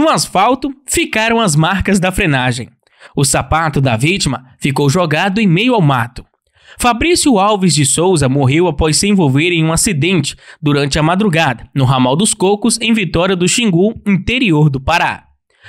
No asfalto ficaram as marcas da frenagem. O sapato da vítima ficou jogado em meio ao mato. Fabrício Alves de Souza morreu após se envolver em um acidente durante a madrugada no ramal dos Cocos, em Vitória do Xingu, interior do Pará.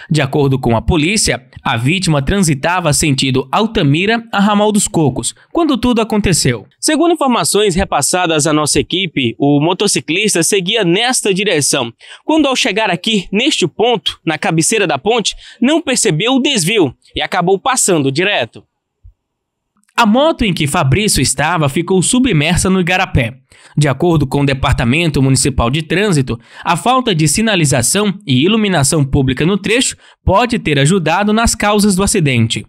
De acordo com a polícia, a vítima transitava sentido Altamira a Ramal dos Cocos, quando tudo aconteceu. Segundo informações repassadas à nossa equipe, o motociclista seguia nesta direção, quando ao chegar aqui, neste ponto, na cabeceira da ponte, não percebeu o desvio e acabou passando direto. A moto em que Fabrício estava ficou submersa no igarapé. De acordo com o Departamento Municipal de Trânsito, a falta de sinalização e iluminação pública no trecho pode ter ajudado nas causas do acidente.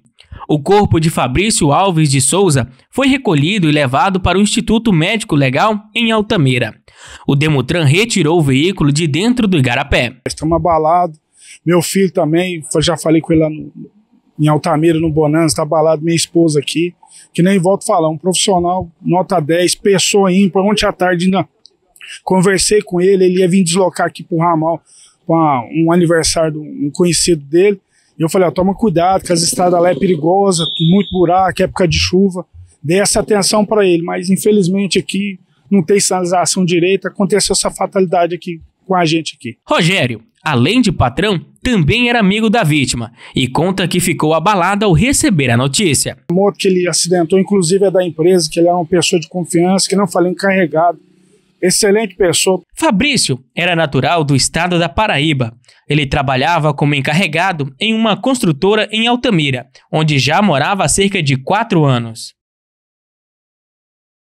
O corpo de Fabrício Alves de Souza foi recolhido e levado para o Instituto Médico Legal em Altamira. O Demutran retirou o veículo de dentro do igarapé. Estamos abalados. Meu filho também, já falei com ele lá no, em Altamira, no Bonanza, tá balado minha esposa aqui, que nem volto falar, um profissional, nota 10, pessoa ímpar, ontem à tarde ainda conversei com ele, ele ia vir deslocar aqui pro Ramal, para um aniversário de um conhecido dele, e eu falei, ó, toma cuidado, que as estradas lá é perigosa, muito buraco, época de chuva, dei essa atenção para ele, mas infelizmente aqui não tem sinalização direita, aconteceu essa fatalidade aqui com a gente aqui. Rogério, além de patrão, também era amigo da vítima e conta que ficou abalada ao receber a notícia. O moto que ele acidentou, inclusive, é da empresa, que ele era uma pessoa de confiança, que não falei encarregado. Excelente pessoa. Fabrício era natural do estado da Paraíba. Ele trabalhava como encarregado em uma construtora em Altamira, onde já morava há cerca de quatro anos.